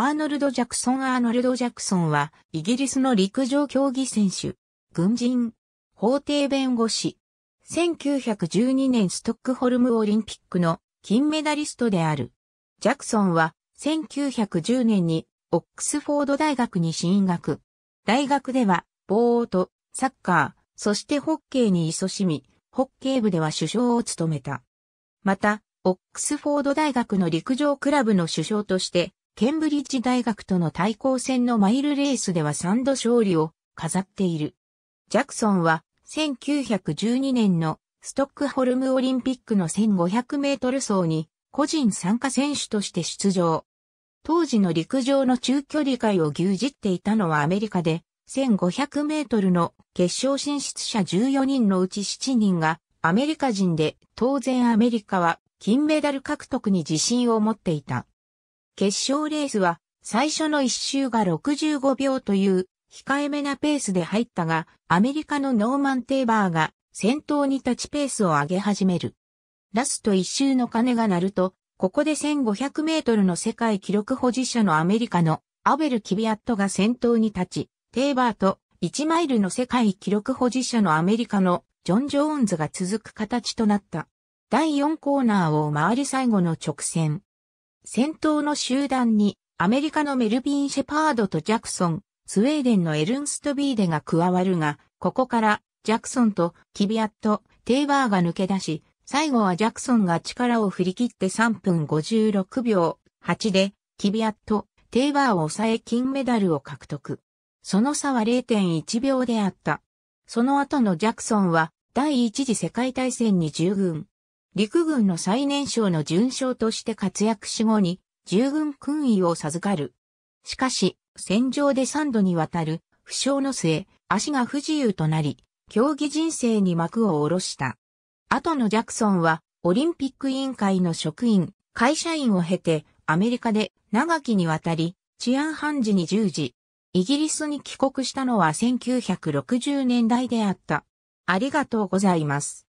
アーノルド・ジャクソン・アーノルド・ジャクソンは、イギリスの陸上競技選手、軍人、法廷弁護士。1912年ストックホルムオリンピックの金メダリストである。ジャクソンは、1910年に、オックスフォード大学に進学。大学では、ボート、サッカー、そしてホッケーに勤しみ、ホッケー部では首相を務めた。また、オックスフォード大学の陸上クラブの首相として、ケンブリッジ大学との対抗戦のマイルレースでは3度勝利を飾っている。ジャクソンは1912年のストックホルムオリンピックの1500メートル走に個人参加選手として出場。当時の陸上の中距離界を牛耳っていたのはアメリカで、1500メートルの決勝進出者14人のうち7人がアメリカ人で、当然アメリカは金メダル獲得に自信を持っていた。決勝レースは最初の1周が65秒という控えめなペースで入ったが、アメリカのノーマン・テーバーが先頭に立ちペースを上げ始める。ラスト1周の鐘が鳴ると、ここで1500メートルの世界記録保持者のアメリカのアベル・キビアットが先頭に立ち、テーバーと1マイルの世界記録保持者のアメリカのジョン・ジョーンズが続く形となった。第4コーナーを回り最後の直線。先頭の集団にアメリカのメルビン・シェパードとジャクソン、スウェーデンのエルンスト・ビーデが加わるが、ここからジャクソンとキビアット、テイバーが抜け出し、最後はジャクソンが力を振り切って3分56秒8で、キビアット、テイバーを抑え金メダルを獲得。その差は0.1秒であった。その後のジャクソンは第一次世界大戦に従軍。陸軍の最年少の準将として活躍し後に、従軍勲位を授かる。しかし、戦場で3度にわたる、負傷の末、足が不自由となり、競技人生に幕を下ろした。後のジャクソンは、オリンピック委員会の職員、会社員を経て、アメリカで長きにわたり、治安判事に従事。イギリスに帰国したのは1960年代であった。ありがとうございます。